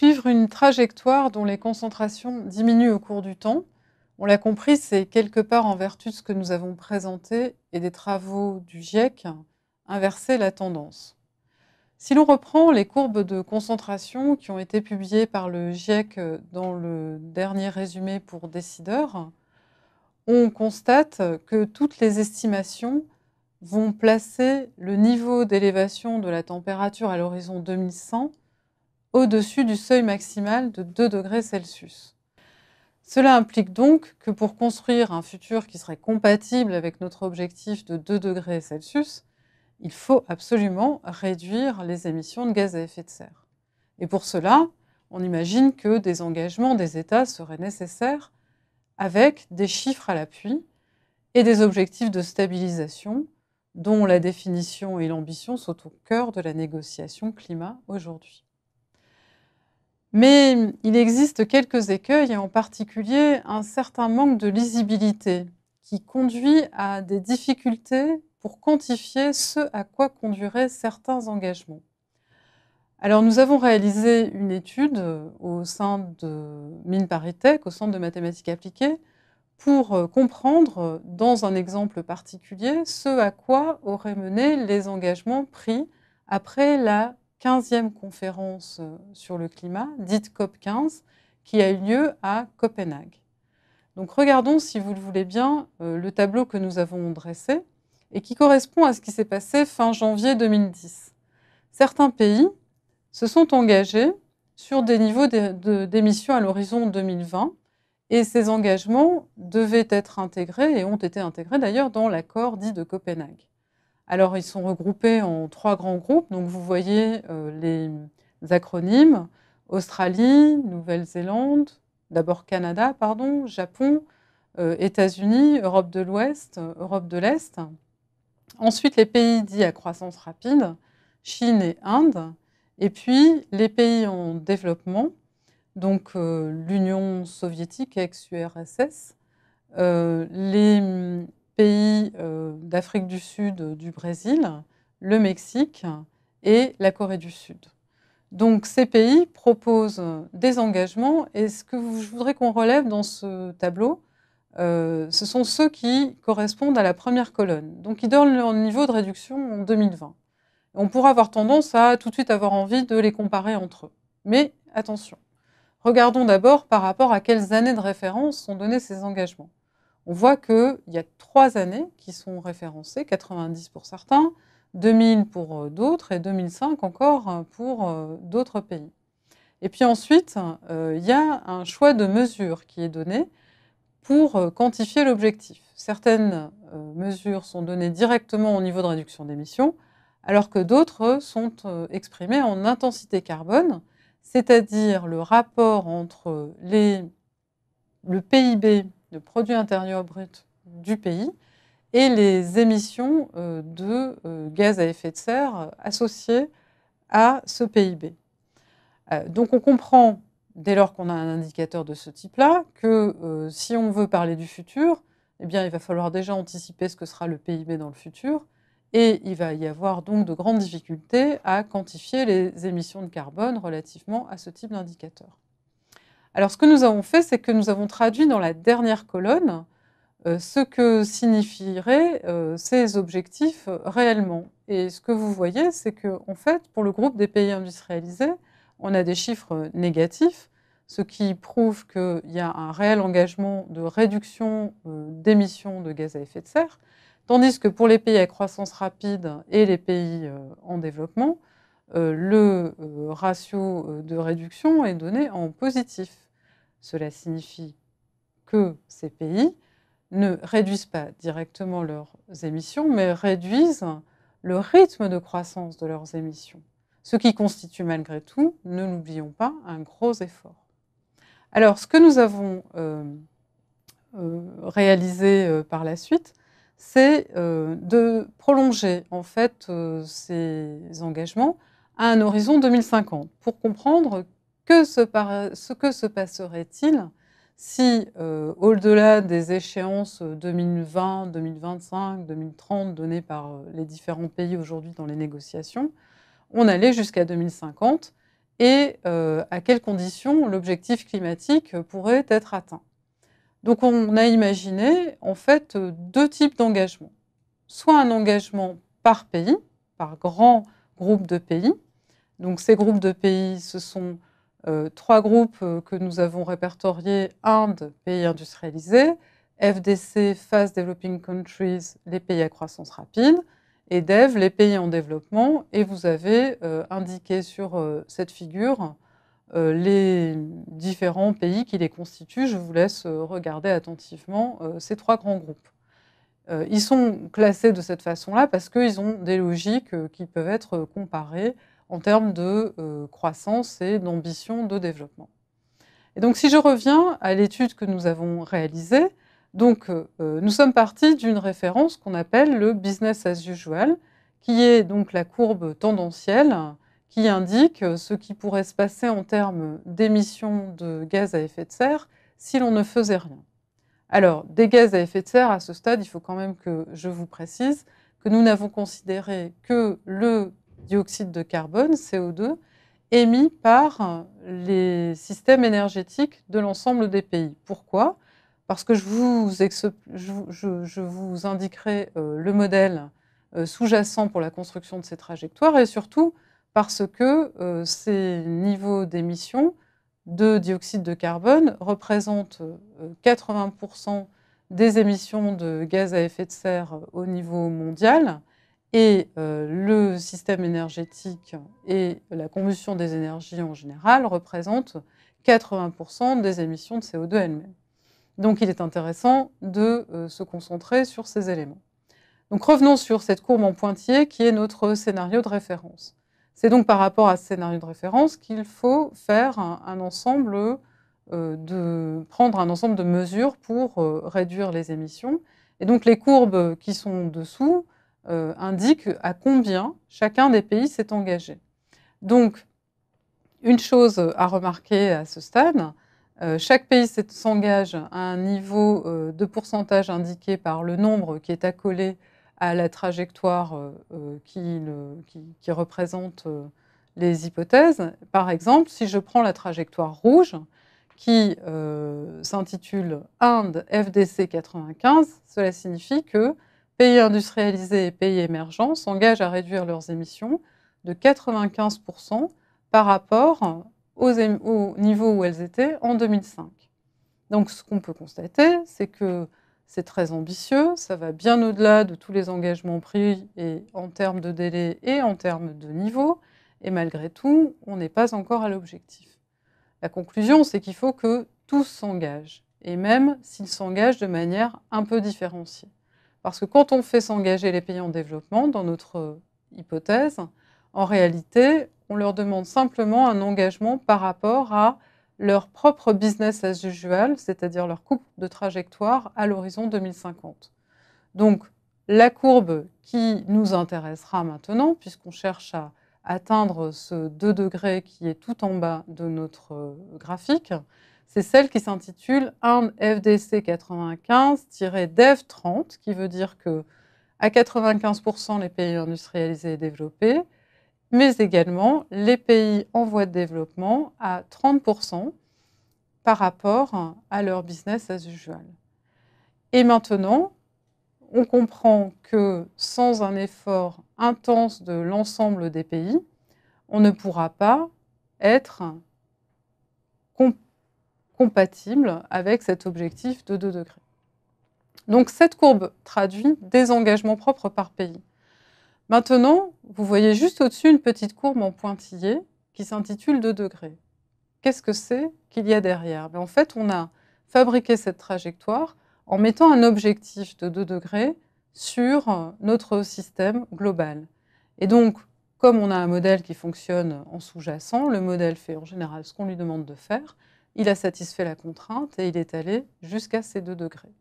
suivre une trajectoire dont les concentrations diminuent au cours du temps. On l'a compris, c'est quelque part en vertu de ce que nous avons présenté et des travaux du GIEC, inverser la tendance. Si l'on reprend les courbes de concentration qui ont été publiées par le GIEC dans le dernier résumé pour décideurs, on constate que toutes les estimations vont placer le niveau d'élévation de la température à l'horizon 2100 au-dessus du seuil maximal de 2 degrés Celsius. Cela implique donc que pour construire un futur qui serait compatible avec notre objectif de 2 degrés Celsius, il faut absolument réduire les émissions de gaz à effet de serre. Et pour cela, on imagine que des engagements des États seraient nécessaires avec des chiffres à l'appui et des objectifs de stabilisation dont la définition et l'ambition sont au cœur de la négociation climat aujourd'hui. Mais il existe quelques écueils, et en particulier un certain manque de lisibilité qui conduit à des difficultés pour quantifier ce à quoi conduiraient certains engagements. Alors nous avons réalisé une étude au sein de Mine Paritech, au Centre de mathématiques appliquées, pour euh, comprendre dans un exemple particulier ce à quoi auraient mené les engagements pris après la 15e conférence euh, sur le climat, dite COP15, qui a eu lieu à Copenhague. Donc regardons, si vous le voulez bien, euh, le tableau que nous avons dressé et qui correspond à ce qui s'est passé fin janvier 2010. Certains pays se sont engagés sur des niveaux d'émissions à l'horizon 2020 et ces engagements devaient être intégrés et ont été intégrés d'ailleurs dans l'accord dit de Copenhague. Alors, ils sont regroupés en trois grands groupes. Donc, vous voyez euh, les acronymes Australie, Nouvelle-Zélande, d'abord Canada, pardon, Japon, euh, États-Unis, Europe de l'Ouest, Europe de l'Est. Ensuite, les pays dits à croissance rapide, Chine et Inde. Et puis, les pays en développement, donc euh, l'Union soviétique, ex-URSS, les pays euh, d'Afrique du Sud, euh, du Brésil, le Mexique et la Corée du Sud. Donc ces pays proposent des engagements et ce que je voudrais qu'on relève dans ce tableau, euh, ce sont ceux qui correspondent à la première colonne. Donc qui donnent leur niveau de réduction en 2020. On pourrait avoir tendance à tout de suite avoir envie de les comparer entre eux. Mais attention, regardons d'abord par rapport à quelles années de référence sont donnés ces engagements on voit qu'il y a trois années qui sont référencées, 90 pour certains, 2000 pour euh, d'autres et 2005 encore euh, pour euh, d'autres pays. Et puis ensuite, il y a un choix de mesures qui est donné pour quantifier l'objectif. Certaines mesures sont données directement au niveau de réduction d'émissions, alors que d'autres sont exprimées en intensité carbone, c'est-à-dire le rapport entre les, le PIB de produit intérieur brut du pays et les émissions euh, de euh, gaz à effet de serre associées à ce PIB. Euh, donc on comprend, dès lors qu'on a un indicateur de ce type-là, que si on veut parler du futur, eh bien, il va falloir déjà anticiper ce que sera le PIB dans le futur, et il va y avoir donc de grandes difficultés à quantifier les émissions de carbone relativement à ce type d'indicateur. Alors, ce que nous avons fait, c'est que nous avons traduit dans la dernière colonne euh, ce que signifieraient euh, ces objectifs réellement. Et ce que vous voyez, c'est que, en fait, pour le groupe des pays industrialisés, on a des chiffres négatifs, ce qui prouve qu'il y a un réel engagement de réduction euh, d'émissions de gaz à effet de serre, tandis que pour les pays à croissance rapide et les pays en développement, euh, le euh, ratio euh, de réduction est donné en positif. Cela signifie que ces pays ne réduisent pas directement leurs émissions, mais réduisent le rythme de croissance de leurs émissions, ce qui constitue malgré tout, ne l'oublions pas, un gros effort. Alors, ce que nous avons réalisé par la suite, c'est de prolonger en fait ces engagements à un horizon 2050 pour comprendre ce que se passerait-il si, euh, au-delà des échéances 2020, 2025, 2030 données par euh, les différents pays aujourd'hui dans les négociations, on allait jusqu'à 2050 et euh, à quelles conditions l'objectif climatique pourrait être atteint. Donc on a imaginé en fait deux types d'engagements. Soit un engagement par pays, par grand groupe de pays, donc ces groupes de pays, ce sont euh, trois groupes euh, que nous avons répertoriés, Inde, pays industrialisés, FDC, Fast Developing Countries, les pays à croissance rapide, et DEV, les pays en développement. Et vous avez euh, indiqué sur cette figure les différents pays qui les constituent. Je vous laisse regarder attentivement ces trois grands groupes ils sont classés de cette façon-là parce qu'ils ont des logiques qui peuvent être comparées en termes de euh, croissance et d'ambition de développement. Et donc si je reviens à l'étude que nous avons réalisée, donc euh, euh, nous sommes partis d'une référence qu'on appelle le business as usual, qui est donc la courbe tendancielle qui indique ce qui pourrait se passer en termes d'émissions de gaz à effet de serre si l'on ne faisait rien. Alors, des gaz à effet de serre, à ce stade, il faut quand même que je vous précise que nous n'avons considéré que le dioxyde de carbone, CO2, émis par les systèmes énergétiques de l'ensemble des pays. Pourquoi Parce que je vous, indiquerai euh, le modèle euh, sous-jacent pour la construction de ces trajectoires et surtout parce que euh, ces niveaux d'émissions de dioxyde de carbone représentent 80% des émissions de gaz à effet de serre au niveau mondial et euh, le système énergétique et la combustion des énergies en général représentent 80% des émissions de CO2 elles-mêmes. Donc il est intéressant de euh, se concentrer sur ces éléments. Donc revenons sur cette courbe en pointillés qui est notre scénario de référence. C'est donc par rapport à ce scénario de référence qu'il faut faire un, ensemble euh, de prendre un ensemble de mesures pour réduire les émissions. Et donc les courbes qui sont dessous euh, indique à combien chacun des pays s'est engagé. Donc, une chose à remarquer à ce stade, euh, chaque pays s'engage à un niveau euh, de pourcentage indiqué par le nombre qui est accolé à la trajectoire qui, représente les hypothèses. Par exemple, si je prends la trajectoire rouge, qui s'intitule Inde FDC 95, cela signifie que pays industrialisés et pays émergents s'engagent à réduire leurs émissions de 95% par rapport aux au niveau où elles étaient en 2005. Donc ce qu'on peut constater, c'est que c'est très ambitieux, ça va bien au-delà de tous les engagements pris et en termes de délai et en termes de niveau, et malgré tout, on n'est pas encore à l'objectif. La conclusion, c'est qu'il faut que tous s'engagent, et même s'ils s'engagent de manière un peu différenciée. Parce que quand on fait s'engager les pays en développement, dans notre euh, hypothèse, en réalité, on leur demande simplement un engagement par rapport à leur propre business as usual, c'est-à-dire leur coupe de trajectoire à l'horizon 2050. Donc, la courbe qui nous intéressera maintenant, puisqu'on cherche à atteindre ce 2 degrés qui est tout en bas de notre euh, graphique, c'est celle qui s'intitule un FDC 95-DEV30, qui veut dire que à 95% les pays industrialisés et développés, mais également les pays en voie de développement à 30% par rapport à leur business as usual. Et maintenant, on comprend que sans un effort intense de l'ensemble des pays, on ne pourra pas être compatible avec cet objectif de 2 degrés. Donc cette courbe traduit des engagements propres par pays. Maintenant, vous voyez juste au-dessus une petite courbe en pointillé qui s'intitule 2 degrés. Qu'est-ce que c'est qu'il y a derrière ben, En fait, on a fabriqué cette trajectoire en mettant un objectif de 2 degrés sur notre système global. Et donc, comme on a un modèle qui fonctionne en sous-jacent, le modèle fait en général ce qu'on lui demande de faire, il a satisfait la contrainte et il est allé jusqu'à ces deux degrés.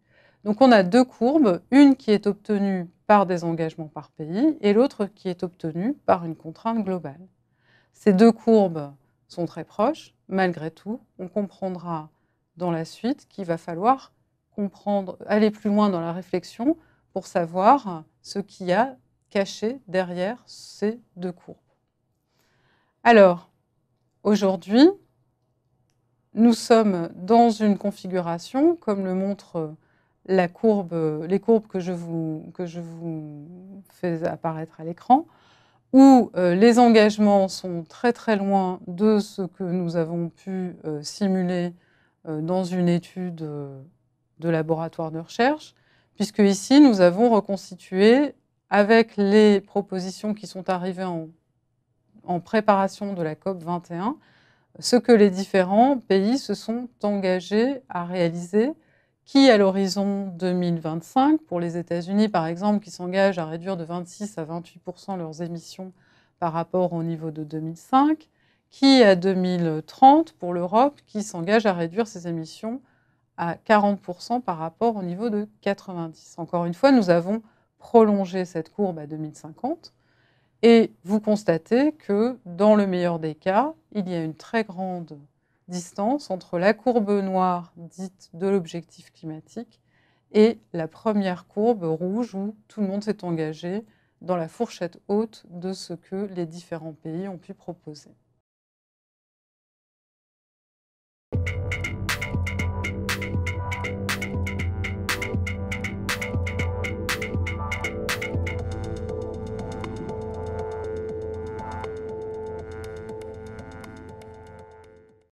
Donc on a deux courbes, une qui est obtenue par des engagements par pays et l'autre qui est obtenue par une contrainte globale. Ces deux courbes sont très proches, malgré tout, on comprendra dans la suite qu'il va falloir comprendre, aller plus loin dans la réflexion pour savoir ce qu'il y a caché derrière ces deux courbes. Alors, aujourd'hui, nous sommes dans une configuration, comme le montre euh, euh, les courbes que je vous, fais apparaître à l'écran, où euh, les engagements sont très très loin de ce que nous avons pu simuler dans une étude de laboratoire de recherche, puisque ici nous avons reconstitué avec les propositions qui sont arrivées en préparation de la COP 21, ce que les différents pays se sont engagés à réaliser, qui à l'horizon 2025, pour les États-Unis par exemple, qui s'engagent à réduire de 26 à 28 leurs émissions par rapport au niveau de 2005, qui à 2030 pour l'Europe, qui s'engage à réduire ses émissions à 40% par rapport au niveau de 90. Encore une fois, nous avons prolongé cette courbe à 2050 et vous constatez que, dans le meilleur des cas, il y a une très grande distance entre la courbe noire dite de l'objectif climatique et la première courbe rouge où tout le monde s'est engagé dans la fourchette haute de ce que les différents pays ont pu proposer.